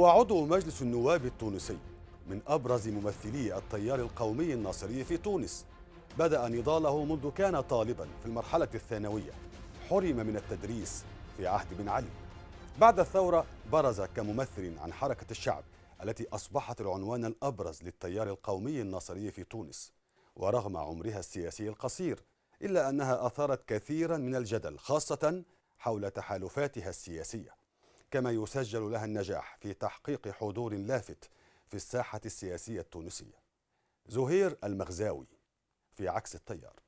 هو عضو مجلس النواب التونسي من أبرز ممثلي التيار القومي الناصري في تونس بدأ نضاله منذ كان طالبا في المرحلة الثانوية حرم من التدريس في عهد بن علي بعد الثورة برز كممثل عن حركة الشعب التي أصبحت العنوان الأبرز للتيار القومي الناصري في تونس ورغم عمرها السياسي القصير إلا أنها أثارت كثيرا من الجدل خاصة حول تحالفاتها السياسية كما يسجل لها النجاح في تحقيق حضور لافت في الساحة السياسية التونسية زهير المغزاوي في عكس التيار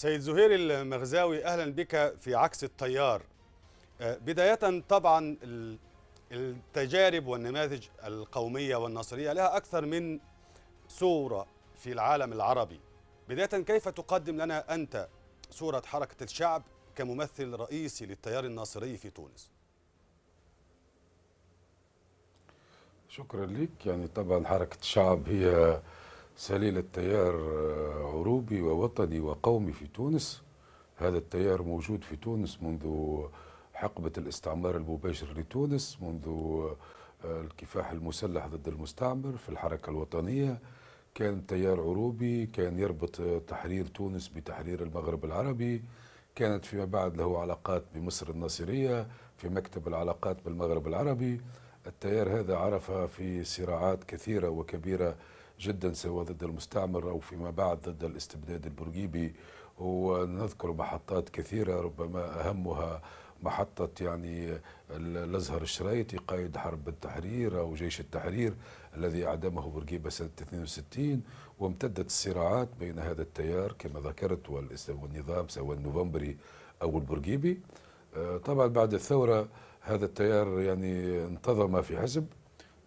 سيد زهير المغزاوي أهلا بك في عكس التيار آه، بداية طبعا التجارب والنماذج القومية والنصرية لها أكثر من صورة في العالم العربي بداية كيف تقدم لنا أنت صورة حركة الشعب كممثل رئيسي للتيار الناصري في تونس شكرا لك يعني طبعا حركة الشعب هي سليل التيار عروبي آه، ووطني وقومي في تونس هذا التيار موجود في تونس منذ حقبة الاستعمار المباشر لتونس منذ آه، الكفاح المسلح ضد المستعمر في الحركة الوطنية كان تيار عروبي كان يربط تحرير تونس بتحرير المغرب العربي كانت فيما بعد له علاقات بمصر الناصرية في مكتب العلاقات بالمغرب العربي التيار هذا عرف في صراعات كثيرة وكبيرة جدا سواء ضد المستعمر أو فيما بعد ضد الاستبداد البرجيبي ونذكر محطات كثيرة ربما أهمها محطة يعني الأزهر الشرايطي قائد حرب التحرير أو جيش التحرير الذي أعدمه بورقيبة سنة 62 وامتدت الصراعات بين هذا التيار كما ذكرت والنظام سواء النوفمبري أو البرجيبي آه، طبعا بعد الثورة هذا التيار يعني انتظم في حزب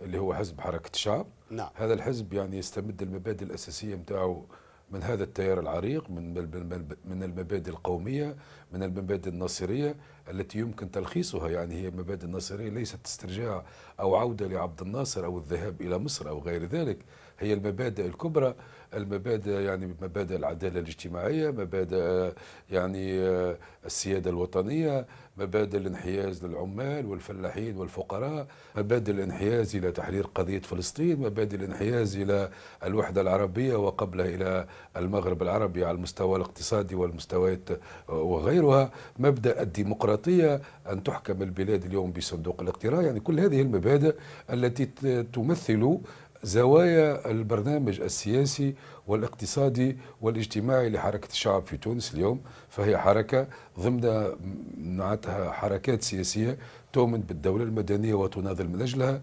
اللي هو حزب حركة الشعب نعم. هذا الحزب يعني يستمد المبادئ الأساسية متاعه من هذا التيار العريق من من المبادئ القومية من المبادئ الناصرية التي يمكن تلخيصها يعني هي مبادئ الناصرية ليست استرجاع أو عودة لعبد الناصر أو الذهاب إلى مصر أو غير ذلك هي المبادئ الكبرى المبادئ يعني مبادئ العدالة الاجتماعية مبادئ يعني السيادة الوطنية مبادئ الانحياز للعمال والفلاحين والفقراء مبادئ الانحياز إلى تحرير قضية فلسطين مبادئ الانحياز إلى الوحدة العربية وقبلها إلى المغرب العربي على المستوى الاقتصادي والمستويات وغيرها مبدأ الديمقراطية الديمقراطية أن تحكم البلاد اليوم بصندوق الاقتراع يعني كل هذه المبادئ التي تمثل زوايا البرنامج السياسي والاقتصادي والاجتماعي لحركة الشعب في تونس اليوم فهي حركة ضمن معناتها حركات سياسية تؤمن بالدولة المدنية وتناضل من أجلها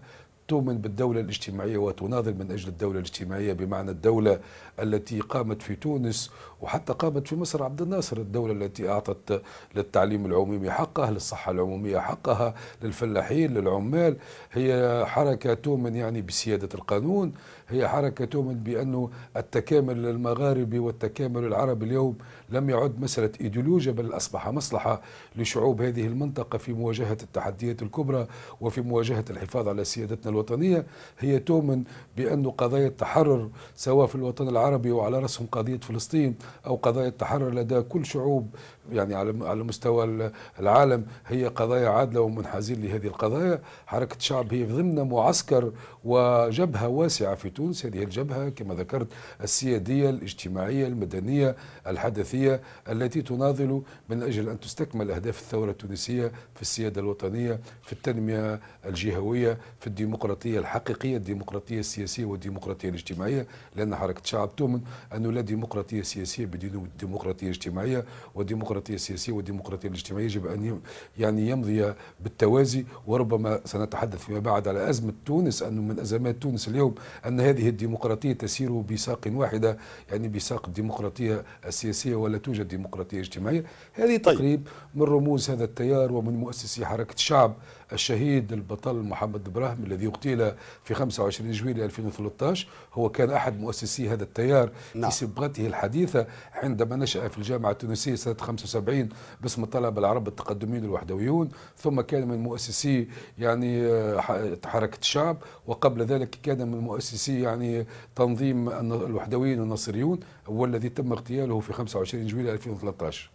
تؤمن بالدولة الاجتماعية وتناضل من أجل الدولة الاجتماعية بمعنى الدولة التي قامت في تونس وحتى قامت في مصر عبد الناصر الدولة التي أعطت للتعليم العمومي حقه للصحة العمومية حقها للفلاحين للعمال هي حركة تؤمن يعني بسيادة القانون هي حركة تؤمن بأنه التكامل المغاربي والتكامل العربي اليوم لم يعد مسألة إيديولوجيا بل أصبح مصلحة لشعوب هذه المنطقة في مواجهة التحديات الكبرى وفي مواجهة الحفاظ على سيادتنا الوطنية هي تؤمن بأن قضايا التحرر سواء في الوطن العربي وعلى رأسهم قضية فلسطين أو قضايا التحرر لدى كل شعوب يعني على على مستوى العالم هي قضايا عادله ومنحازين لهذه القضايا حركه الشعب هي ضمن معسكر وجبهه واسعه في تونس هذه الجبهه كما ذكرت السياديه الاجتماعيه المدنيه الحدثيه التي تناضل من اجل ان تستكمل اهداف الثوره التونسيه في السياده الوطنيه في التنميه الجهويه في الديمقراطيه الحقيقيه الديمقراطيه السياسيه والديمقراطيه الاجتماعيه لان حركه الشعب تؤمن انه لا ديمقراطيه سياسيه بدون ديمقراطيه اجتماعيه وديمقراطيه الديمقراطيه السياسيه والديمقراطيه الاجتماعيه يجب ان يعني يمضي بالتوازي وربما سنتحدث فيما بعد على ازمه تونس انه من ازمات تونس اليوم ان هذه الديمقراطيه تسير بساق واحده يعني بساق الديمقراطيه السياسيه ولا توجد ديمقراطيه اجتماعيه هذه طيب. تقريب من رموز هذا التيار ومن مؤسسي حركه الشعب الشهيد البطل محمد ابراهيم الذي اغتيل في 25 جويلية 2013 هو كان أحد مؤسسي هذا التيار نعم. في صبغته الحديثة عندما نشأ في الجامعة التونسية سنة 75 باسم الطلبه العرب التقدميين الوحدويون ثم كان من مؤسسي يعني آه، حركه الشعب وقبل ذلك كان من مؤسسي يعني تنظيم الوحدويين النصريون والذي تم اغتياله في 25 جويلية 2013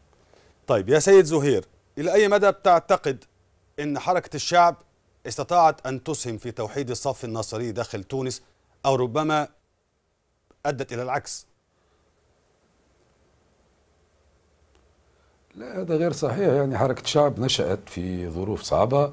طيب يا سيد زهير إلى أي مدى بتعتقد أن حركة الشعب استطاعت أن تسهم في توحيد الصف النصري داخل تونس أو ربما أدت إلى العكس لا هذا غير صحيح يعني حركة شعب نشأت في ظروف صعبة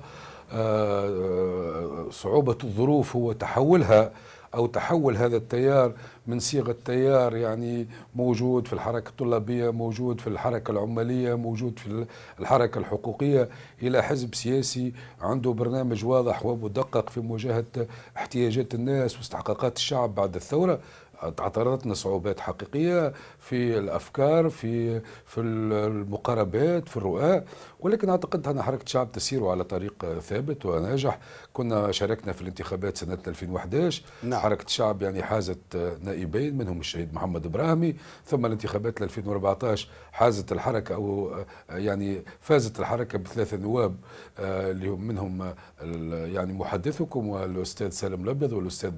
آه، آه، صعوبة الظروف هو تحولها أو تحول هذا التيار من صيغة تيار يعني موجود في الحركة الطلابية موجود في الحركة العمالية موجود في الحركة الحقوقية إلى حزب سياسي عنده برنامج واضح ومدقق في مواجهة احتياجات الناس واستحقاقات الشعب بعد الثورة تعرضنا صعوبات حقيقيه في الافكار في في المقاربات في الرؤى ولكن أعتقد أن حركة الشعب تسير على طريق ثابت وناجح كنا شاركنا في الانتخابات سنة 2011 نعم. حركة الشعب يعني حازت نائبين منهم الشهيد محمد إبراهيمي ثم الانتخابات 2014 حازت الحركة أو يعني فازت الحركة بثلاثة نواب آه، اللي هم منهم آه، يعني محدثكم والأستاذ سالم الأبيض والأستاذ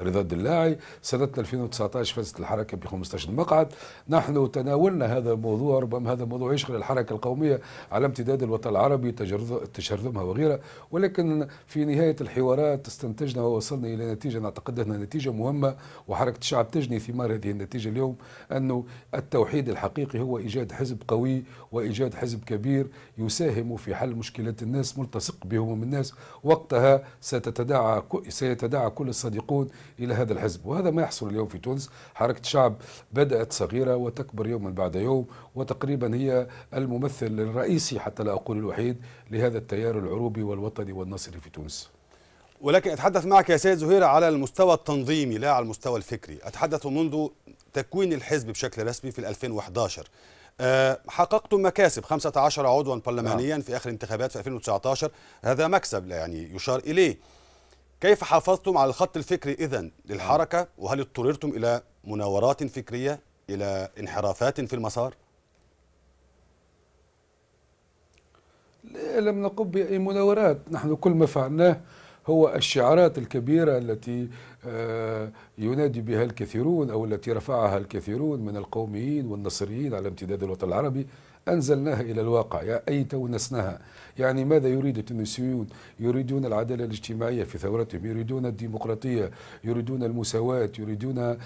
رضا الدلاعي سنة 2019 فازت الحركة ب 15 مقعد نحن تناولنا هذا الموضوع ربما هذا الموضوع يشغل الحركة القومية على امتداد امتداد الوطن العربي تشرذمها وغيرها ولكن في نهاية الحوارات استنتجنا ووصلنا إلى نتيجة نعتقد أنها نتيجة مهمة وحركة الشعب تجني ثمار هذه النتيجة اليوم أنه التوحيد الحقيقي هو إيجاد حزب قوي وإيجاد حزب كبير يساهم في حل مشكلات الناس ملتصق بهم الناس وقتها ستتداعى سيتداعى كل الصديقون إلى هذا الحزب وهذا ما يحصل اليوم في تونس حركة الشعب بدأت صغيرة وتكبر يوما بعد يوم وتقريبا هي الممثل الرئيسي حتى لا أقول الوحيد لهذا التيار العروبي والوطني والنصري في تونس ولكن أتحدث معك يا سيد زهير على المستوى التنظيمي لا على المستوى الفكري أتحدث منذ تكوين الحزب بشكل رسمي في 2011 آه، حققتم مكاسب 15 عضوا برلمانيا نعم. في آخر انتخابات في 2019 هذا مكسب يعني يشار إليه كيف حافظتم على الخط الفكري إذا للحركة وهل اضطررتم إلى مناورات فكرية إلى انحرافات في المسار؟ لم نقم بأي مناورات نحن كل ما فعلناه هو الشعارات الكبيرة التي آه، ينادي بها الكثيرون أو التي رفعها الكثيرون من القوميين والنصريين على امتداد الوطن العربي أنزلناها إلى الواقع يا أي تونسناها يعني ماذا يريد التونسيون يريدون العدالة الاجتماعية في ثورتهم يريدون الديمقراطية يريدون المساواة يريدون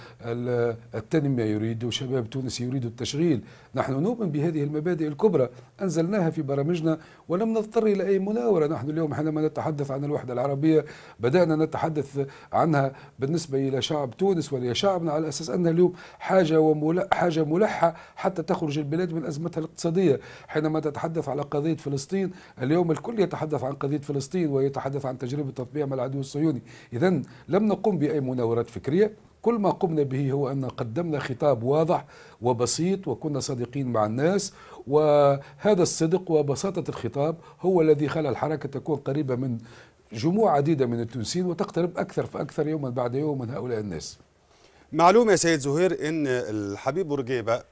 التنمية يريد شباب تونس يريد التشغيل نحن نؤمن بهذه المبادئ الكبرى أنزلناها في برامجنا ولم نضطر إلى أي مناورة نحن اليوم حينما نتحدث عن الوحدة العربية بدأنا نتحدث عنها بالنسبة إلى شعب تونس وإلى شعبنا على أساس أنها اليوم حاجة, حاجة ملحة حتى تخرج البلاد من أزمتها الاقتصادية القضية حينما تتحدث على قضية فلسطين اليوم الكل يتحدث عن قضية فلسطين ويتحدث عن تجربة تطبيع مع العدو الصهيوني إذا لم نقم بأي مناورات فكرية كل ما قمنا به هو أن قدمنا خطاب واضح وبسيط وكنا صادقين مع الناس وهذا الصدق وبساطة الخطاب هو الذي خلى الحركة تكون قريبة من جموع عديدة من التونسيين وتقترب أكثر فأكثر يوما بعد يوم من هؤلاء الناس معلوم يا سيد زهير أن الحبيب بورقيبة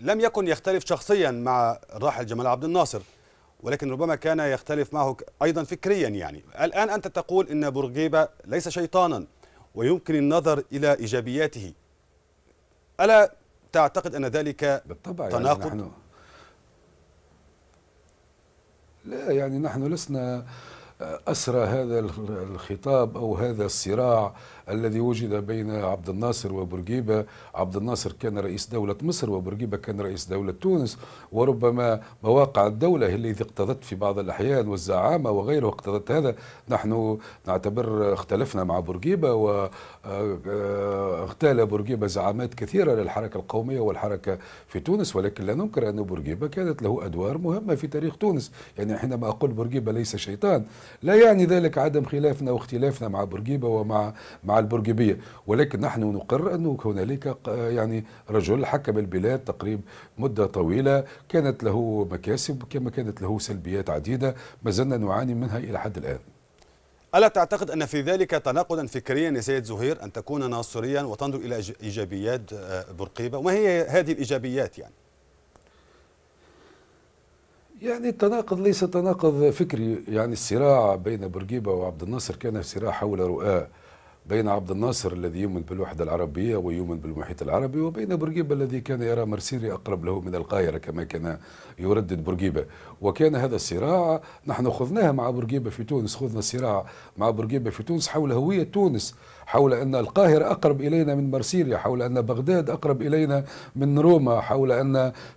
لم يكن يختلف شخصيا مع الراحل جمال عبد الناصر ولكن ربما كان يختلف معه ايضا فكريا يعني الان انت تقول ان بورقيبه ليس شيطانا ويمكن النظر الى ايجابياته الا تعتقد ان ذلك بالطبع يعني تناقض يعني نحن لا يعني نحن لسنا آه، اسرى هذا الخطاب او هذا الصراع الذي وجد بين عبد الناصر وبورقيبة عبد الناصر كان رئيس دولة مصر وبورقيبة كان رئيس دولة تونس وربما مواقع الدولة التي اقتضت في بعض الأحيان والزعامة وغيره اقتضت هذا نحن نعتبر اختلفنا مع بورقيبة واغتال آه، آه، بورقيبة زعامات كثيرة للحركة القومية والحركة في تونس ولكن لا ننكر أن بورقيبة كانت له أدوار مهمة في تاريخ تونس يعني حينما أقول بورقيبة ليس شيطان لا يعني ذلك عدم خلافنا واختلافنا مع بورقيبة ومع مع مع البرجيبيه ولكن نحن نقر انه هنالك آه، يعني رجل حكم البلاد تقريب مده طويله كانت له مكاسب كما كانت له سلبيات عديده ما زلنا نعاني منها الى حد الان ألا تعتقد أن في ذلك تناقضا فكريا يا سيد زهير أن تكون ناصريا وتنظر إلى إيجابيات آه، برقيبة وما هي هذه الإيجابيات يعني؟ يعني التناقض ليس تناقض فكري يعني الصراع بين برجيبة وعبد الناصر كان صراع حول رؤاه بين عبد الناصر الذي يؤمن بالوحدة العربية ويؤمن بالمحيط العربي وبين بورقيبة الذي كان يرى مرسيري أقرب له من القاهرة كما كان يردد بورقيبة وكان هذا الصراع نحن خذناه مع بورقيبة في تونس خذنا الصراع مع بورقيبة في تونس حول هوية تونس حول أن القاهرة أقرب إلينا من مرسيليا حول أن بغداد أقرب إلينا من روما حول أن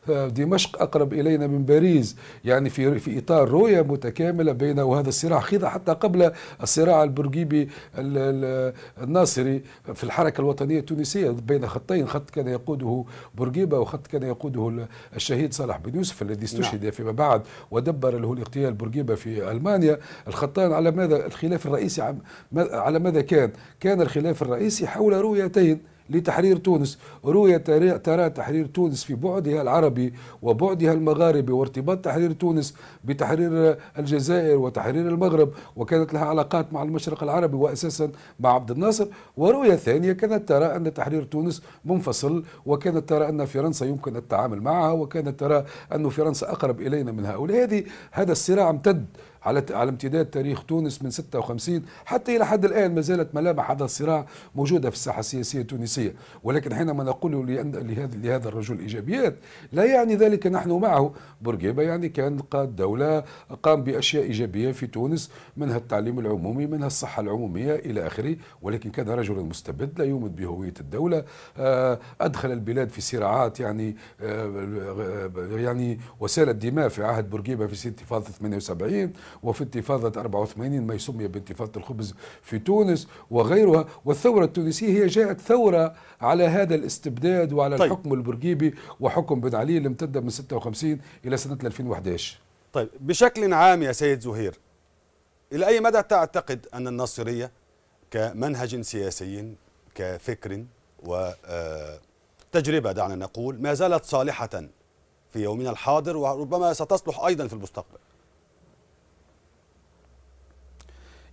آه، دمشق أقرب إلينا من باريس يعني في, في إطار رؤية متكاملة بين وهذا الصراع خذ حتى قبل الصراع البرجيبي الناصري في الحركة الوطنية التونسية بين خطين خط كان يقوده برجيبة وخط كان يقوده الشهيد صالح بن يوسف الذي نعم. استشهد فيما بعد ودبر له الاغتيال برجيبة في ألمانيا الخطان على ماذا الخلاف الرئيسي على ماذا كان كان الخلاف الرئيسي حول رؤيتين لتحرير تونس رؤية ترى تحرير تونس في بعدها العربي وبعدها المغاربي وارتباط تحرير تونس بتحرير الجزائر وتحرير المغرب وكانت لها علاقات مع المشرق العربي وأساسا مع عبد الناصر ورؤية ثانية كانت ترى أن تحرير تونس منفصل وكانت ترى أن فرنسا يمكن التعامل معها وكانت ترى أن فرنسا أقرب إلينا من هؤلاء هذه هذا الصراع امتد على على امتداد تاريخ تونس من 56 حتى الى حد الان ما زالت ملامح هذا الصراع موجوده في الساحه السياسيه التونسيه ولكن حينما نقول لهذا لهذا الرجل ايجابيات لا يعني ذلك نحن معه بورقيبه يعني كان قاد دوله قام باشياء ايجابيه في تونس منها التعليم العمومي منها الصحه العموميه الى اخره ولكن كان رجلا مستبد لا يؤمن بهويه الدوله آه، ادخل البلاد في صراعات يعني آه، آه، يعني وسالت دماء في عهد بورقيبه في انتفاضه 78 وفي انتفاضة 84 ما سمي بانتفاضة الخبز في تونس وغيرها والثورة التونسية هي جاءت ثورة على هذا الاستبداد وعلى طيب. الحكم البرجيبي وحكم بن علي اللي امتد من 56 إلى سنة 2011 طيب بشكل عام يا سيد زهير إلى أي مدى تعتقد أن الناصرية كمنهج سياسي كفكر وتجربة آه، دعنا نقول ما زالت صالحة في يومنا الحاضر وربما ستصلح أيضا في المستقبل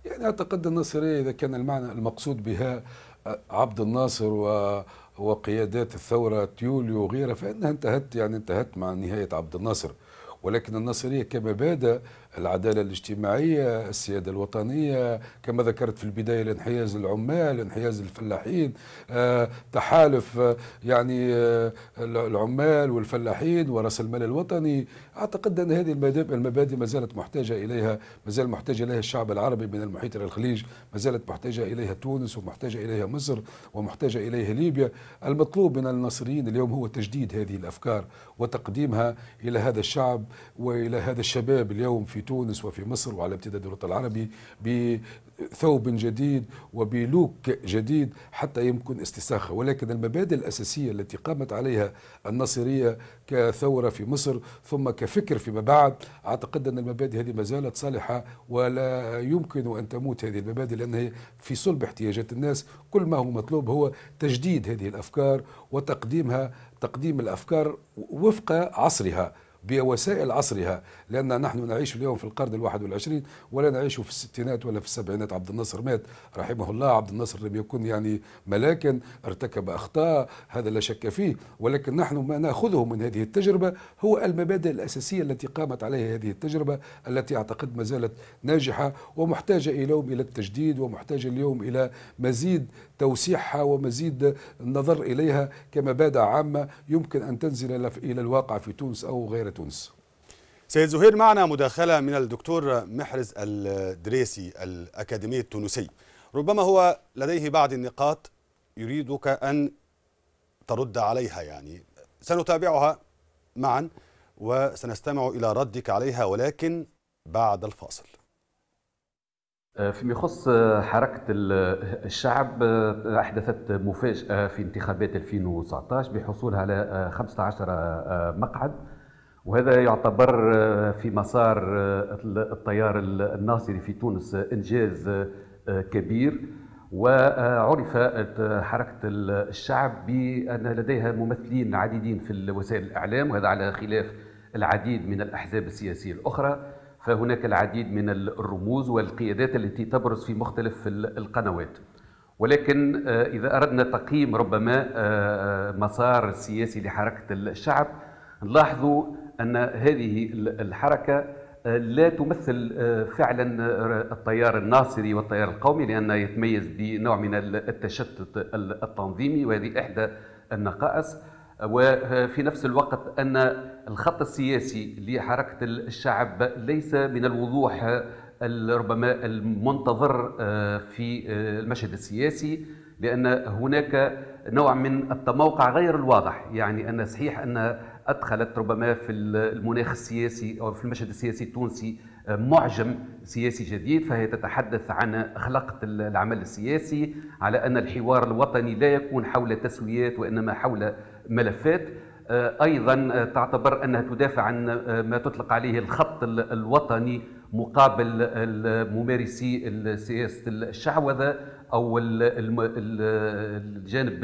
يعني أعتقد الناصرية إذا كان المعنى المقصود بها آه، عبد الناصر و وقيادات الثورة يوليو وغيرها فإنها انتهت يعني انتهت مع نهاية عبد الناصر ولكن الناصرية كمبادئ العدالة الاجتماعية السيادة الوطنية كما ذكرت في البداية الانحياز العمال انحياز الفلاحين آه، تحالف آه، يعني آه، العمال والفلاحين ورأس المال الوطني أعتقد أن هذه المبادئ ما زالت محتاجة إليها ما زال محتاج إليها الشعب العربي من المحيط إلى الخليج ما زالت محتاجة إليها تونس ومحتاجة إليها مصر ومحتاجة إليها ليبيا المطلوب من الناصريين اليوم هو تجديد هذه الأفكار وتقديمها إلى هذا الشعب وإلى هذا الشباب اليوم في تونس وفي مصر وعلى امتداد الوطن العربي بثوب جديد وبلوك جديد حتى يمكن استساخه ولكن المبادئ الأساسية التي قامت عليها الناصرية كثورة في مصر ثم كفكر فيما بعد أعتقد أن المبادئ هذه ما زالت صالحة ولا يمكن أن تموت هذه المبادئ لأنها في صلب احتياجات الناس كل ما هو مطلوب هو تجديد هذه الأفكار وتقديمها تقديم الأفكار وفق عصرها بوسائل عصرها لأن نحن نعيش اليوم في القرن الواحد والعشرين ولا نعيش في الستينات ولا في السبعينات عبد الناصر مات رحمه الله عبد الناصر لم يكن يعني ملاكا ارتكب أخطاء هذا لا شك فيه ولكن نحن ما نأخذه من هذه التجربة هو المبادئ الأساسية التي قامت عليها هذه التجربة التي أعتقد ما زالت ناجحة ومحتاجة اليوم إلى التجديد ومحتاجة اليوم إلى مزيد توسيعها ومزيد النظر إليها كمبادئ عامة يمكن أن تنزل إلى الواقع في تونس أو غير تونس سيد زهير معنا مداخلة من الدكتور محرز الدريسي الأكاديمي التونسي ربما هو لديه بعض النقاط يريدك أن ترد عليها يعني سنتابعها معا وسنستمع إلى ردك عليها ولكن بعد الفاصل آه، فيما يخص آه، حركة آه، الشعب أحدثت مفاجأة في انتخابات 2019 بحصولها على 15 مقعد وهذا يعتبر في مسار التيار الناصري في تونس إنجاز كبير وعرفت حركة الشعب بأن لديها ممثلين عديدين في وسائل الإعلام وهذا على خلاف العديد من الأحزاب السياسية الأخرى فهناك العديد من الرموز والقيادات التي تبرز في مختلف القنوات ولكن آه، إذا أردنا تقييم ربما آه، آه، مسار السياسي لحركة الشعب نلاحظ أن هذه الحركة لا تمثل فعلا التيار الناصري والتيار القومي لأنه يتميز بنوع من التشتت التنظيمي وهذه إحدى النقائص وفي نفس الوقت أن الخط السياسي لحركة الشعب ليس من الوضوح ربما المنتظر آه، في آه، المشهد السياسي لأن هناك نوع من التموقع غير الواضح يعني أن صحيح أن أدخلت ربما في المناخ السياسي أو في المشهد السياسي التونسي آه، معجم سياسي جديد فهي تتحدث عن أخلاقة العمل السياسي على أن الحوار الوطني لا يكون حول تسويات وإنما حول ملفات آه، ايضا آه، تعتبر انها تدافع عن آه، ما تطلق عليه الخط الوطني مقابل ممارسي سياسه الشعوذه او الجانب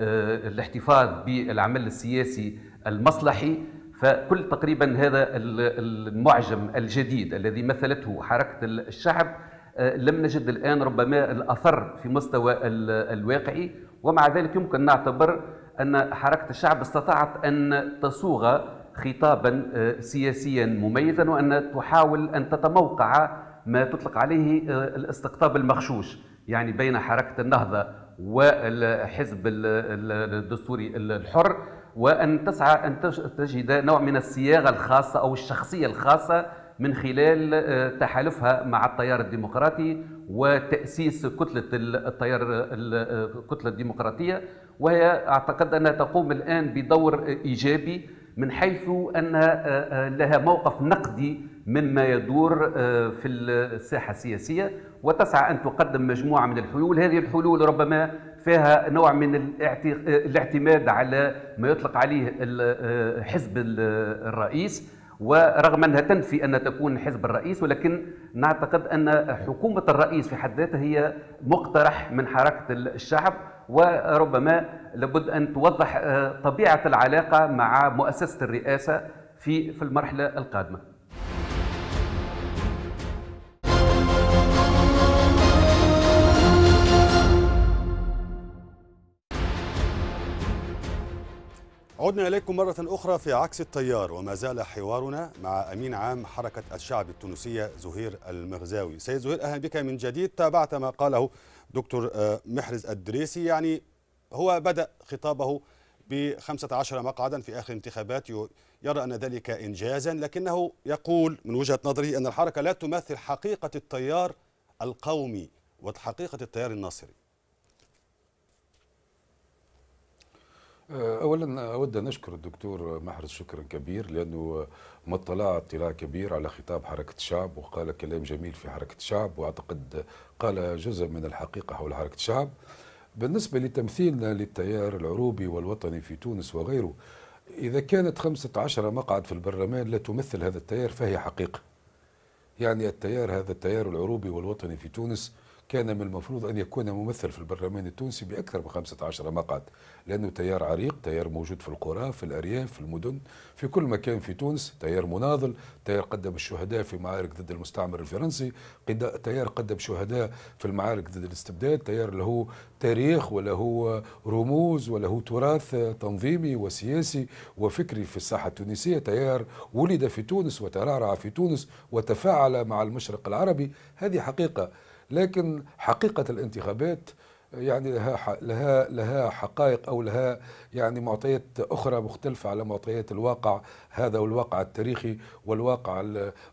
الاحتفاظ بالعمل السياسي المصلحي فكل تقريبا هذا المعجم الجديد الذي مثلته حركه الشعب لم نجد الان ربما الاثر في مستوى الواقعي ومع ذلك يمكن نعتبر أن حركة الشعب استطاعت أن تصوغ خطابا آه، سياسيا مميزا وأن تحاول أن تتموقع ما تطلق عليه آه، الاستقطاب المغشوش يعني بين حركة النهضة والحزب الدستوري الحر وأن تسعى أن تجد نوع من الصياغة الخاصة أو الشخصية الخاصة من خلال آه، تحالفها مع التيار الديمقراطي وتأسيس كتلة التيار الكتلة الديمقراطية وهي اعتقد انها تقوم الان بدور ايجابي من حيث ان آه، آه، لها موقف نقدي مما يدور آه، في الساحه السياسيه وتسعى ان تقدم مجموعه من الحلول، هذه الحلول ربما فيها نوع من الاعتماد على ما يطلق عليه حزب الرئيس ورغم انها تنفي ان تكون حزب الرئيس ولكن نعتقد ان حكومه الرئيس في حد ذاتها هي مقترح من حركه الشعب وربما لابد ان توضح آه، طبيعه العلاقه مع مؤسسه الرئاسه في في المرحله القادمه عدنا إليكم مرة أخرى في عكس التيار وما زال حوارنا مع أمين عام حركة الشعب التونسية زهير المغزاوي سيد زهير أهلا بك من جديد تابعت ما قاله دكتور آه، محرز الدريسي يعني هو بدأ خطابه ب 15 مقعدا في آخر انتخابات يرى أن ذلك إنجازا لكنه يقول من وجهة نظره أن الحركة لا تمثل حقيقة التيار القومي وحقيقة التيار الناصري آه، اولا اود ان اشكر الدكتور محرز شكرا كبير لانه ما اطلع اطلاع كبير على خطاب حركه الشعب وقال كلام جميل في حركه الشعب واعتقد قال جزء من الحقيقه حول حركه الشعب بالنسبه لتمثيلنا للتيار العروبي والوطني في تونس وغيره اذا كانت 15 مقعد في البرلمان لا تمثل هذا التيار فهي حقيقه يعني التيار هذا التيار العروبي والوطني في تونس كان من المفروض أن يكون ممثل في البرلمان التونسي بأكثر من 15 مقعد لأنه تيار عريق تيار موجود في القرى في الأرياف في المدن في كل مكان في تونس تيار مناضل تيار قدم الشهداء في معارك ضد المستعمر الفرنسي تيار قدم شهداء في المعارك ضد الاستبداد تيار له تاريخ وله رموز وله تراث تنظيمي وسياسي وفكري في الساحة التونسية تيار ولد في تونس وترعرع في تونس وتفاعل مع المشرق العربي هذه حقيقة لكن حقيقة الانتخابات يعني لها لها لها حقائق او لها يعني معطيات اخرى مختلفه على معطيات الواقع هذا والواقع التاريخي والواقع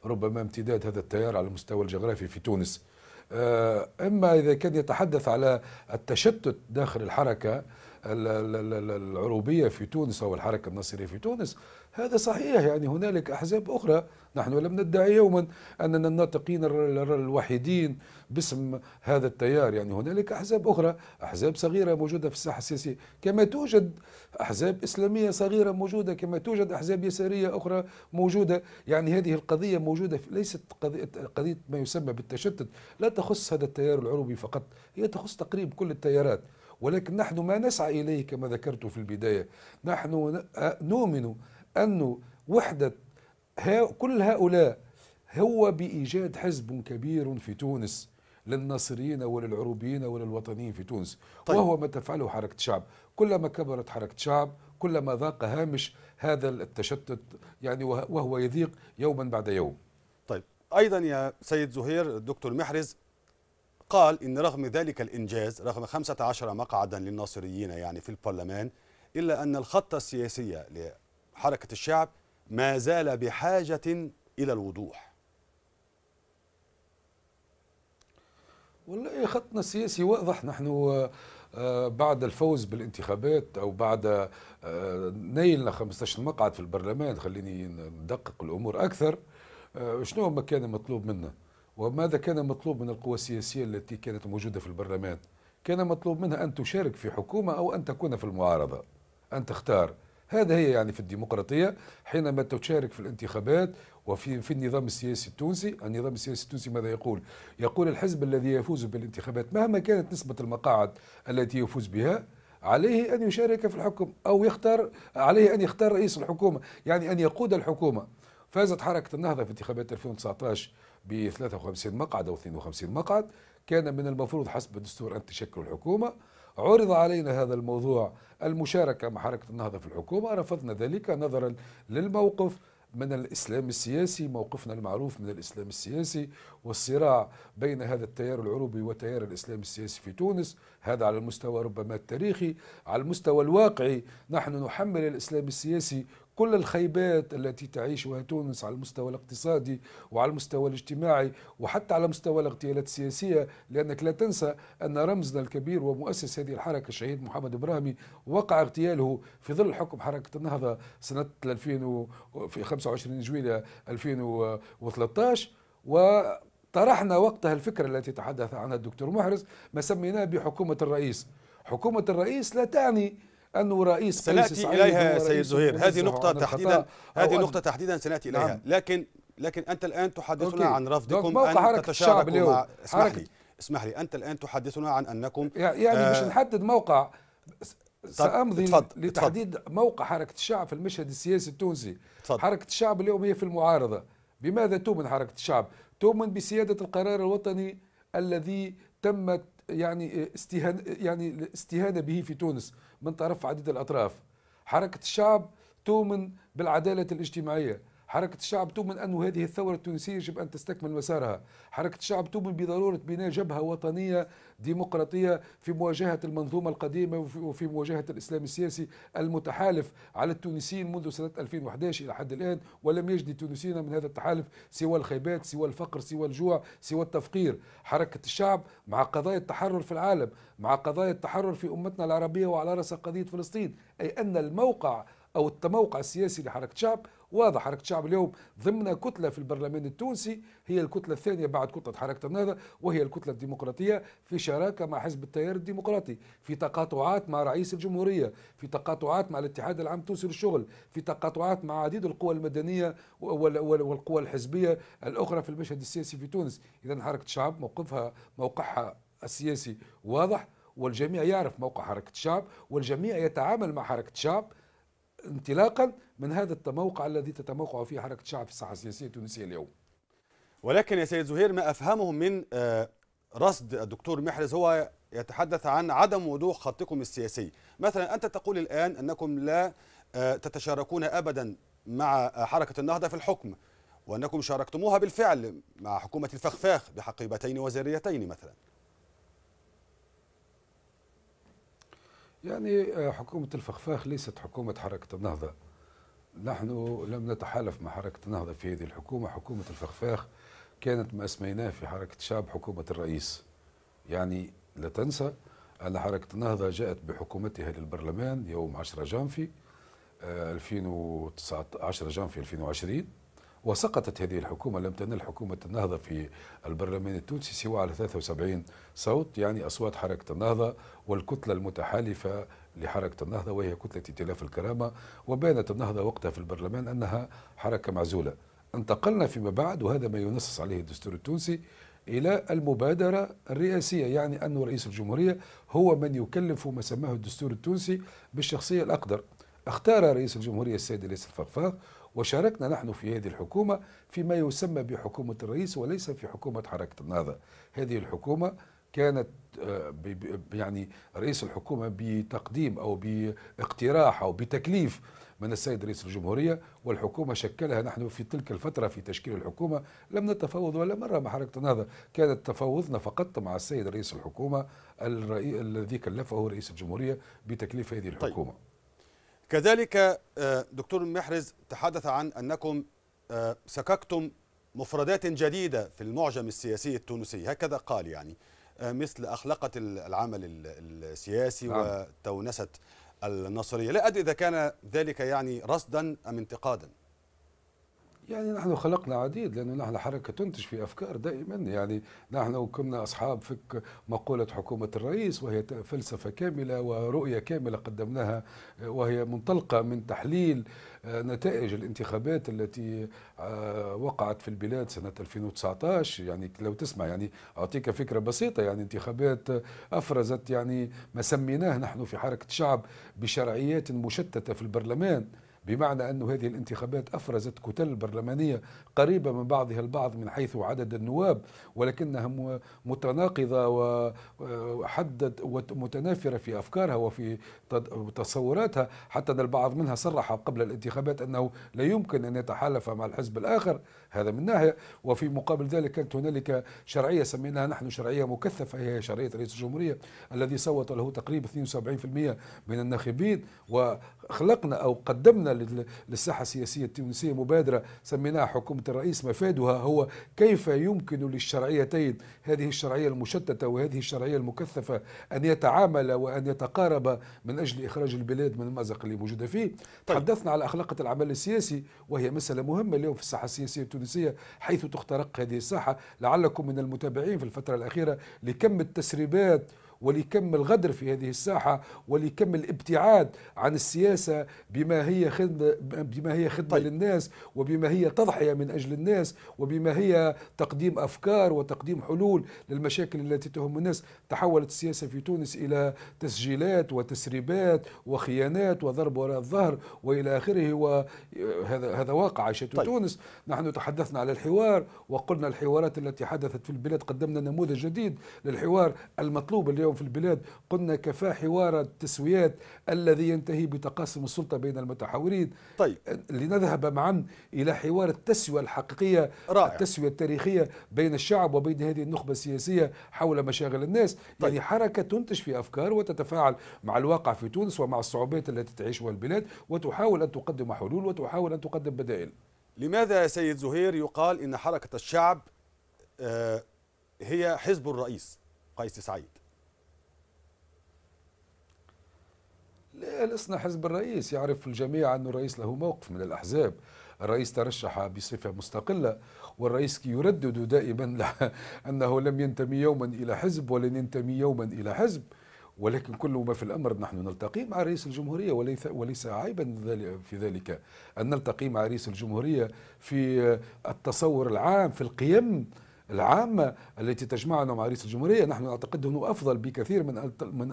ربما امتداد هذا التيار على المستوى الجغرافي في تونس. آه، اما اذا كان يتحدث على التشتت داخل الحركه العروبيه في تونس او الحركه النصيريه في تونس هذا صحيح يعني هنالك احزاب اخرى نحن لم ندعي يوما أننا الناطقين الوحيدين باسم هذا التيار يعني هنالك أحزاب أخرى أحزاب صغيرة موجودة في الساحة السياسية كما توجد أحزاب إسلامية صغيرة موجودة كما توجد أحزاب يسارية أخرى موجودة يعني هذه القضية موجودة ليست قضية, قضية ما يسمى بالتشتت لا تخص هذا التيار العروبي فقط هي تخص تقريب كل التيارات ولكن نحن ما نسعى إليه كما ذكرت في البداية نحن نؤمن أن وحدة كل هؤلاء هو بإيجاد حزب كبير في تونس للناصريين وللعروبيين وللوطنيين في تونس طيب. وهو ما تفعله حركة شعب كلما كبرت حركة شعب كلما ذاق هامش هذا التشتت يعني وهو يذيق يوما بعد يوم طيب أيضا يا سيد زهير الدكتور محرز قال إن رغم ذلك الإنجاز رغم 15 مقعدا للناصريين يعني في البرلمان إلا أن الخطة السياسية لحركة الشعب ما زال بحاجة إلى الوضوح والله خطنا السياسي واضح نحن آه، آه، بعد الفوز بالانتخابات او بعد آه، نيلنا 15 مقعد في البرلمان خليني ندقق الامور اكثر شنو ما كان مطلوب منا وماذا كان مطلوب من القوى السياسيه التي كانت موجوده في البرلمان كان مطلوب منها ان تشارك في حكومه او ان تكون في المعارضه ان تختار هذا هي يعني في الديمقراطية حينما تشارك في الانتخابات وفي في النظام السياسي التونسي النظام السياسي التونسي ماذا يقول يقول الحزب الذي يفوز بالانتخابات مهما كانت نسبة المقاعد التي يفوز بها عليه أن يشارك في الحكم أو يختار عليه أن يختار رئيس الحكومة يعني أن يقود الحكومة فازت حركة النهضة في انتخابات 2019 ب 53 مقعد أو 52 مقعد كان من المفروض حسب الدستور أن تشكل الحكومة عرض علينا هذا الموضوع المشاركة مع حركة النهضة في الحكومة رفضنا ذلك نظرا للموقف من الإسلام السياسي موقفنا المعروف من الإسلام السياسي والصراع بين هذا التيار العروبي وتيار الإسلام السياسي في تونس هذا على المستوى ربما التاريخي على المستوى الواقعي نحن نحمل الإسلام السياسي كل الخيبات التي تعيشها تونس على المستوى الاقتصادي وعلى المستوى الاجتماعي وحتى على مستوى الاغتيالات السياسية لأنك لا تنسى أن رمزنا الكبير ومؤسس هذه الحركة الشهيد محمد إبراهيمي وقع اغتياله في ظل حكم حركة النهضة سنة 2000 في 25 جويليا 2013 وطرحنا وقتها الفكرة التي تحدث عنها الدكتور محرز ما سميناه بحكومة الرئيس حكومة الرئيس لا تعني انه رئيس سناتي اليها سيد زهير هذه نقطه تحديدا هذه نقطه تحديدا سناتي اليها نعم. لكن لكن انت الان تحدثنا عن رفضكم ان تتشاركوا مع اسمح لي اسمح لي انت الان تحدثنا عن انكم يعني آه مش نحدد موقع سامضي اتفضل. لتحديد اتفضل. موقع حركه الشعب في المشهد السياسي التونسي اتفضل. حركه الشعب اليوم هي في المعارضه بماذا تؤمن حركه الشعب تؤمن بسياده القرار الوطني الذي تمت يعني استهان يعني الاستهانه به في تونس من طرف عديد الأطراف حركة الشعب تؤمن بالعدالة الاجتماعية حركة الشعب تؤمن أن هذه الثورة التونسية يجب أن تستكمل مسارها حركة الشعب تؤمن بضرورة بناء جبهة وطنية ديمقراطية في مواجهة المنظومة القديمة وفي مواجهة الإسلام السياسي المتحالف على التونسيين منذ سنة 2011 إلى حد الآن ولم يجد التونسيين من هذا التحالف سوى الخيبات سوى الفقر سوى الجوع سوى التفقير حركة الشعب مع قضايا التحرر في العالم مع قضايا التحرر في أمتنا العربية وعلى رأس قضية فلسطين أي أن الموقع أو التموقع السياسي لحركة الشعب واضح حركة الشعب اليوم ضمن كتلة في البرلمان التونسي هي الكتلة الثانية بعد كتلة حركة النهضة وهي الكتلة الديمقراطية في شراكة مع حزب التيار الديمقراطي في تقاطعات مع رئيس الجمهورية في تقاطعات مع الاتحاد العام التونسي للشغل في تقاطعات مع عديد القوى المدنية والقوى الحزبية الأخرى في المشهد السياسي في تونس إذا حركة الشعب موقفها موقعها السياسي واضح والجميع يعرف موقع حركة الشعب والجميع يتعامل مع حركة الشعب انطلاقا من هذا التموقع الذي تتموقع فيه حركة الشعب في الساحة السياسية التونسية اليوم ولكن يا سيد زهير ما أفهمه من آه، رصد الدكتور محرز هو يتحدث عن عدم وضوح خطكم السياسي مثلا أنت تقول الآن أنكم لا آه، تتشاركون أبدا مع حركة النهضة في الحكم وأنكم شاركتموها بالفعل مع حكومة الفخفاخ بحقيبتين وزيريتين مثلا يعني آه، حكومة الفخفاخ ليست حكومة حركة النهضة نحن لم نتحالف مع حركة النهضة في هذه الحكومة حكومة الفخفاخ كانت ما اسميناه في حركة الشعب حكومة الرئيس يعني لا تنسى أن حركة النهضة جاءت بحكومتها للبرلمان يوم 10 جانفي 2019 آه، 10 جانفي 2020 وسقطت هذه الحكومة لم تنل حكومة النهضة في البرلمان التونسي سوى على 73 صوت يعني أصوات حركة النهضة والكتلة المتحالفة لحركة النهضة وهي كتلة ائتلاف الكرامة وبانت النهضة وقتها في البرلمان أنها حركة معزولة انتقلنا فيما بعد وهذا ما ينصص عليه الدستور التونسي إلى المبادرة الرئاسية يعني أن رئيس الجمهورية هو من يكلف ما سماه الدستور التونسي بالشخصية الأقدر اختار رئيس الجمهورية السيد الياس الفقفاق وشاركنا نحن في هذه الحكومة فيما يسمى بحكومة الرئيس وليس في حكومة حركة النهضة هذه الحكومة كانت آه، يعني رئيس الحكومة بتقديم أو باقتراح أو بتكليف من السيد رئيس الجمهورية والحكومة شكلها نحن في تلك الفترة في تشكيل الحكومة لم نتفاوض ولا مرة مع حركة النهضة كانت تفاوضنا فقط مع السيد رئيس الحكومة الذي كلفه رئيس الجمهورية بتكليف هذه طيب. الحكومة طيب. كذلك آه، دكتور محرز تحدث عن أنكم آه، سككتم مفردات جديدة في المعجم السياسي التونسي هكذا قال يعني آه، مثل أخلقة العمل السياسي نعم. وتونست النصرية لا أدري إذا كان ذلك يعني رصدا أم انتقادا يعني نحن خلقنا عديد لأنه نحن حركة تنتج في أفكار دائما يعني نحن كنا أصحاب فك مقولة حكومة الرئيس وهي فلسفة كاملة ورؤية كاملة قدمناها وهي منطلقة من تحليل آه، نتائج الانتخابات التي آه، وقعت في البلاد سنة 2019 يعني لو تسمع يعني أعطيك فكرة بسيطة يعني انتخابات أفرزت يعني ما سميناه نحن في حركة شعب بشرعيات مشتتة في البرلمان بمعنى أن هذه الانتخابات أفرزت كتل برلمانية قريبة من بعضها البعض من حيث عدد النواب ولكنها متناقضة وحدد ومتنافرة في أفكارها وفي تصوراتها حتى أن البعض منها صرح قبل الانتخابات أنه لا يمكن أن يتحالف مع الحزب الآخر هذا من ناحية وفي مقابل ذلك كانت هنالك شرعية سميناها نحن شرعية مكثفة هي شرعية رئيس الجمهورية الذي صوت له تقريبا 72% من الناخبين وخلقنا أو قدمنا للساحة السياسية التونسية مبادرة سميناها حكومة الرئيس مفادها هو كيف يمكن للشرعيتين هذه الشرعية المشتتة وهذه الشرعية المكثفة أن يتعامل وأن يتقارب من أجل إخراج البلاد من المأزق اللي موجودة فيه طيب. تحدثنا على أخلاقة العمل السياسي وهي مسألة مهمة اليوم في الساحة السياسية التونسية التونسية حيث تخترق هذه الساحة لعلكم من المتابعين في الفترة الأخيرة لكم التسريبات ولكم الغدر في هذه الساحة ولكم الابتعاد عن السياسة بما هي خدمة, بما هي خدمة طيب. للناس وبما هي تضحية من أجل الناس وبما هي تقديم أفكار وتقديم حلول للمشاكل التي تهم الناس تحولت السياسة في تونس إلى تسجيلات وتسريبات وخيانات وضرب وراء الظهر وإلى آخره وهذا هذا واقع عاشته طيب. تونس نحن تحدثنا على الحوار وقلنا الحوارات التي حدثت في البلاد قدمنا نموذج جديد للحوار المطلوب اليوم في البلاد قلنا كفى حوار التسويات الذي ينتهي بتقاسم السلطة بين المتحورين طيب لنذهب معا إلى حوار التسوية الحقيقية رائع. التسوية التاريخية بين الشعب وبين هذه النخبة السياسية حول مشاغل الناس طيب. يعني حركة تنتج في أفكار وتتفاعل مع الواقع في تونس ومع الصعوبات التي تعيشها البلاد وتحاول أن تقدم حلول وتحاول أن تقدم بدائل لماذا سيد زهير يقال إن حركة الشعب آه، هي حزب الرئيس قيس سعيد لا لسنا حزب الرئيس يعرف الجميع أن الرئيس له موقف من الأحزاب الرئيس ترشح بصفة مستقلة والرئيس يردد دائما أنه لم ينتمي يوما إلى حزب ولن ينتمي يوما إلى حزب ولكن كل ما في الأمر نحن نلتقي مع رئيس الجمهورية وليس, وليس عيبا في ذلك أن نلتقي مع رئيس الجمهورية في التصور العام في القيم العامة التي تجمعنا مع رئيس الجمهورية نحن نعتقد أنه أفضل بكثير من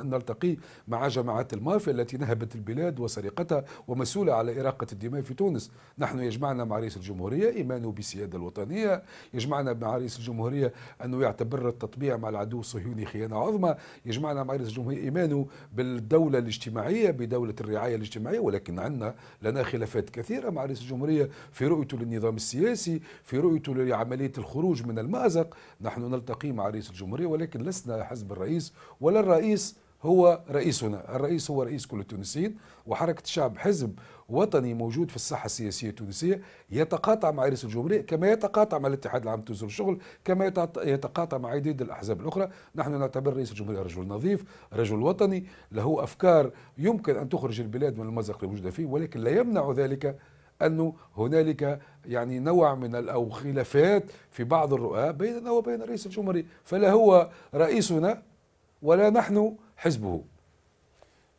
أن نلتقي مع جماعات المافيا التي نهبت البلاد وسرقتها ومسؤولة على إراقة الدماء في تونس نحن يجمعنا مع رئيس الجمهورية إيمانه بالسيادة الوطنية يجمعنا مع رئيس الجمهورية أنه يعتبر التطبيع مع العدو الصهيوني خيانة عظمى يجمعنا مع رئيس الجمهورية إيمانه بالدولة الاجتماعية بدولة الرعاية الاجتماعية ولكن عندنا لنا خلافات كثيرة مع رئيس الجمهورية في رؤيته للنظام السياسي في رؤيته لعملية الخروج من الماء مأزق نحن نلتقي مع رئيس الجمهورية ولكن لسنا حزب الرئيس ولا الرئيس هو رئيسنا الرئيس هو رئيس كل التونسيين وحركة الشعب حزب وطني موجود في الساحة السياسية التونسية يتقاطع مع رئيس الجمهورية كما يتقاطع مع الاتحاد العام التونسي للشغل كما يتقاطع مع عديد الأحزاب الأخرى نحن نعتبر رئيس الجمهورية رجل نظيف رجل وطني له أفكار يمكن أن تخرج البلاد من المأزق الموجودة فيه ولكن لا يمنع ذلك أنه هنالك يعني نوع من او خلافات في بعض الرؤى بيننا وبين رئيس الجمهوريه فلا هو رئيسنا ولا نحن حزبه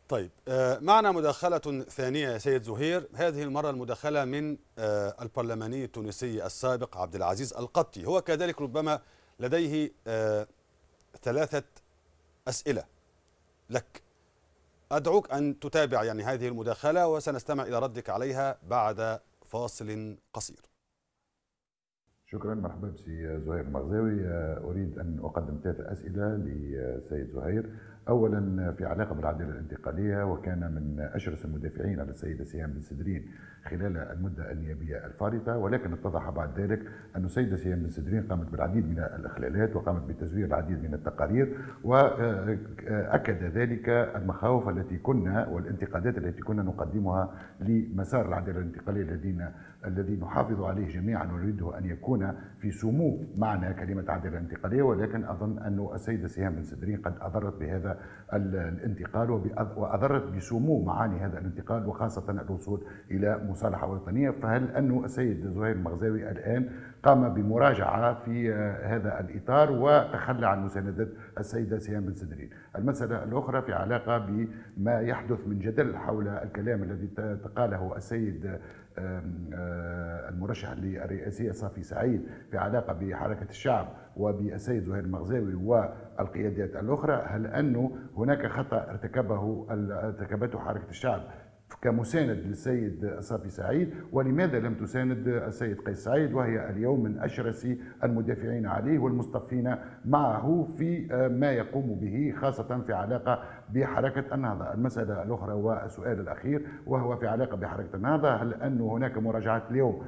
طيب آه، معنا مداخلة ثانية يا سيد زهير هذه المرة المداخلة من آه، البرلماني التونسي السابق عبد العزيز القطي هو كذلك ربما لديه آه، ثلاثة أسئلة لك أدعوك أن تتابع يعني هذه المداخلة وسنستمع إلى ردك عليها بعد فاصل قصير شكرا مرحبا بسي زهير المغزاوي اريد ان اقدم ثلاثه اسئله لسيد زهير اولا في علاقه بالعداله الانتقاليه وكان من اشرس المدافعين على السيده سهام بن سدرين خلال المده النيابيه الفارطه ولكن اتضح بعد ذلك ان السيده سهام بن سدرين قامت بالعديد من الاخلالات وقامت بتزوير العديد من التقارير واكد ذلك المخاوف التي كنا والانتقادات التي كنا نقدمها لمسار العداله الانتقاليه الذين الذي نحافظ عليه جميعا ونريده ان يكون في سمو معنى كلمه عداله انتقاليه ولكن اظن ان السيده سهام بن سدرين قد اضرت بهذا الانتقال واضرت بسمو معاني هذا الانتقال وخاصه الوصول الى مصالحه وطنيه فهل انه السيد زهير المغزاوي الان قام بمراجعه في هذا الاطار وتخلى عن مسانده السيده سهام بن سدرين. المساله الاخرى في علاقه بما يحدث من جدل حول الكلام الذي تقاله السيد آه، المرشح للرئاسية صافي سعيد في علاقة بحركة الشعب وبالسيد زهير المغزاوي والقيادات الأخرى هل أنه هناك خطأ ارتكبه ارتكبته حركة الشعب كمساند للسيد صافي سعيد ولماذا لم تساند السيد قيس سعيد وهي اليوم من أشرس المدافعين عليه والمصطفين معه في ما يقوم به خاصة في علاقة بحركة النهضة المسألة الأخرى والسؤال الأخير وهو في علاقة بحركة النهضة هل أن هناك مراجعات اليوم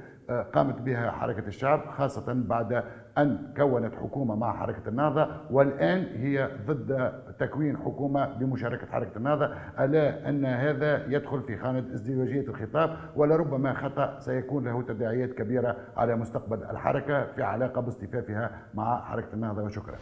قامت بها حركة الشعب خاصة بعد أن كونت حكومة مع حركة النهضة والآن هي ضد تكوين حكومة بمشاركة حركة النهضة ألا أن هذا يدخل في خانة ازدواجية الخطاب ولربما خطأ سيكون له تداعيات كبيرة على مستقبل الحركة في علاقة باصطفافها مع حركة النهضة وشكرا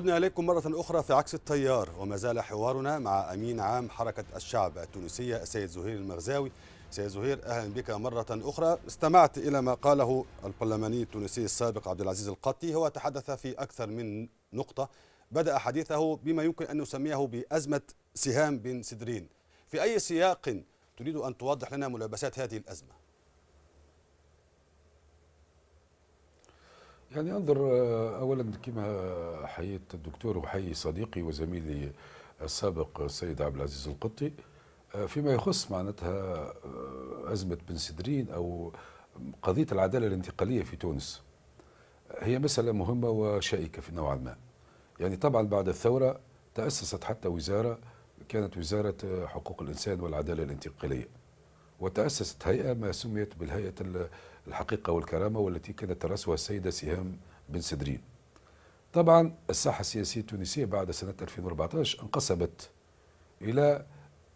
عدنا إليكم مرة أخرى في عكس التيار وما زال حوارنا مع أمين عام حركة الشعب التونسية السيد زهير المغزاوي سيد زهير أهلا بك مرة أخرى استمعت إلى ما قاله البرلماني التونسي السابق عبد العزيز القطي هو تحدث في أكثر من نقطة بدأ حديثه بما يمكن أن نسميه بأزمة سهام بن سدرين في أي سياق تريد أن توضح لنا ملابسات هذه الأزمة يعني انظر آه، اولا كما حييت الدكتور وحيي صديقي وزميلي السابق السيد عبد العزيز القطي آه، فيما يخص معناتها آه، ازمه بن سدرين او قضيه العداله الانتقاليه في تونس هي مساله مهمه وشائكه في نوعا ما يعني طبعا بعد الثوره تاسست حتى وزاره كانت وزاره حقوق الانسان والعداله الانتقاليه وتاسست هيئه ما سميت بالهيئه الحقيقة والكرامة والتي كانت ترأسها السيدة سهام بن سدرين طبعا الساحة السياسية التونسية بعد سنة 2014 انقسمت إلى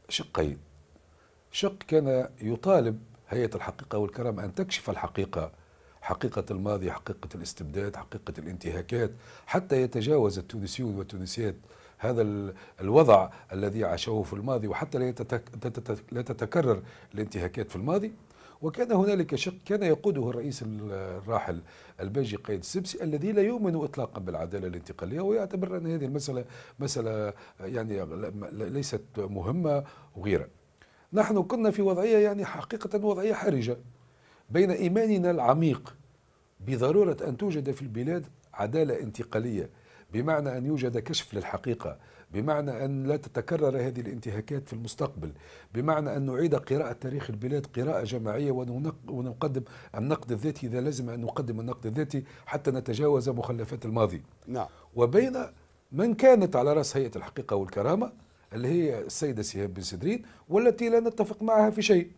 شقين شق كان يطالب هيئة الحقيقة والكرامة أن تكشف الحقيقة حقيقة الماضي حقيقة الاستبداد حقيقة الانتهاكات حتى يتجاوز التونسيون والتونسيات هذا الوضع الذي عاشوه في الماضي وحتى لا تتكرر الانتهاكات في الماضي وكان هنالك شق كان يقوده الرئيس الراحل الباجي قايد السبسي الذي لا يؤمن اطلاقا بالعداله الانتقاليه ويعتبر ان هذه المساله مساله يعني ليست مهمه وغيرها. نحن كنا في وضعيه يعني حقيقه وضعيه حرجه بين ايماننا العميق بضروره ان توجد في البلاد عداله انتقاليه بمعنى ان يوجد كشف للحقيقه بمعنى أن لا تتكرر هذه الانتهاكات في المستقبل بمعنى أن نعيد قراءة تاريخ البلاد قراءة جماعية ونقدم النقد الذاتي إذا لازم أن نقدم النقد الذاتي حتى نتجاوز مخلفات الماضي نعم. وبين من كانت على رأس هيئة الحقيقة والكرامة اللي هي السيدة سهاب بن سدرين والتي لا نتفق معها في شيء